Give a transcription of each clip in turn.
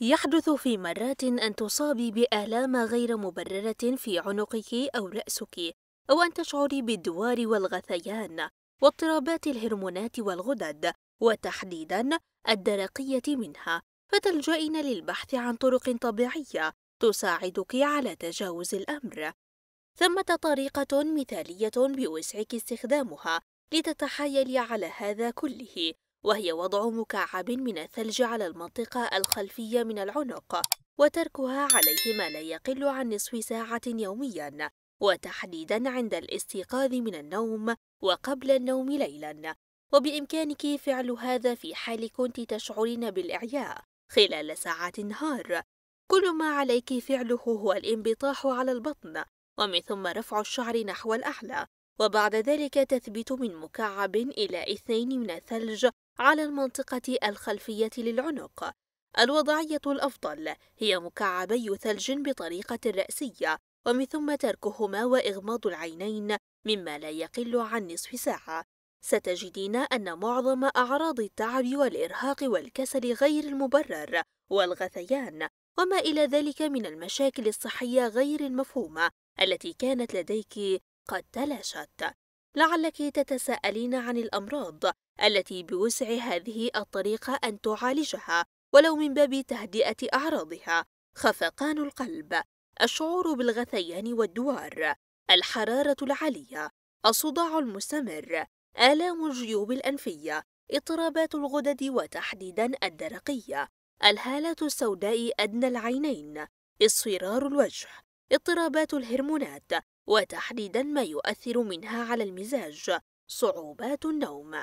يحدث في مرات أن تصابي بآلام غير مبررة في عنقك أو رأسك أو أن تشعري بالدوار والغثيان واضطرابات الهرمونات والغدد وتحديدا الدرقية منها فتلجئين للبحث عن طرق طبيعية تساعدك على تجاوز الأمر ثمة طريقة مثالية بوسعك استخدامها لتتحايلي على هذا كله وهي وضع مكعب من الثلج على المنطقة الخلفية من العنق وتركها عليه ما لا يقل عن نصف ساعة يوميا وتحديدا عند الاستيقاظ من النوم وقبل النوم ليلا وبإمكانك فعل هذا في حال كنت تشعرين بالإعياء خلال ساعات النهار كل ما عليك فعله هو الانبطاح على البطن ومن ثم رفع الشعر نحو الأعلى وبعد ذلك تثبت من مكعب إلى اثنين من الثلج على المنطقة الخلفية للعنق الوضعية الأفضل هي مكعبي ثلج بطريقة رأسية ومن ثم تركهما وإغماض العينين مما لا يقل عن نصف ساعة ستجدين أن معظم أعراض التعب والإرهاق والكسل غير المبرر والغثيان وما إلى ذلك من المشاكل الصحية غير المفهومة التي كانت لديك قد تلاشت لعلك تتساءلين عن الأمراض التي بوسع هذه الطريقة أن تعالجها ولو من باب تهدئة أعراضها خفقان القلب الشعور بالغثيان والدوار الحرارة العالية الصداع المستمر آلام الجيوب الأنفية اضطرابات الغدد وتحديدا الدرقية الهالة السوداء أدنى العينين اصفرار الوجه اضطرابات الهرمونات وتحديدا ما يؤثر منها على المزاج صعوبات النوم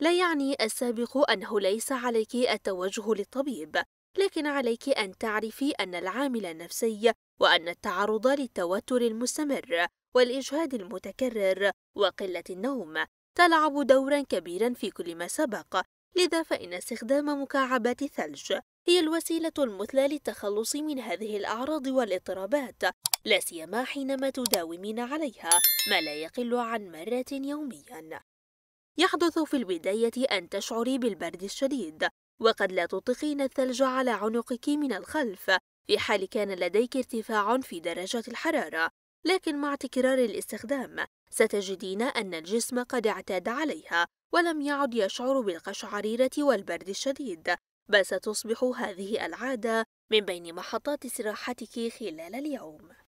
لا يعني السابق أنه ليس عليك التوجه للطبيب لكن عليك أن تعرفي أن العامل النفسي وأن التعرض للتوتر المستمر والإجهاد المتكرر وقلة النوم تلعب دورا كبيرا في كل ما سبق لذا فإن استخدام مكعبات الثلج هي الوسيلة المثلى للتخلص من هذه الأعراض والاضطرابات لا سيما حينما تداومين عليها ما لا يقل عن مرة يوميا يحدث في البداية أن تشعري بالبرد الشديد وقد لا تطلقين الثلج على عنقك من الخلف في حال كان لديك ارتفاع في درجة الحرارة لكن مع تكرار الاستخدام ستجدين أن الجسم قد اعتاد عليها ولم يعد يشعر بالقشعريرة والبرد الشديد بل ستصبح هذه العادة من بين محطات استراحتك خلال اليوم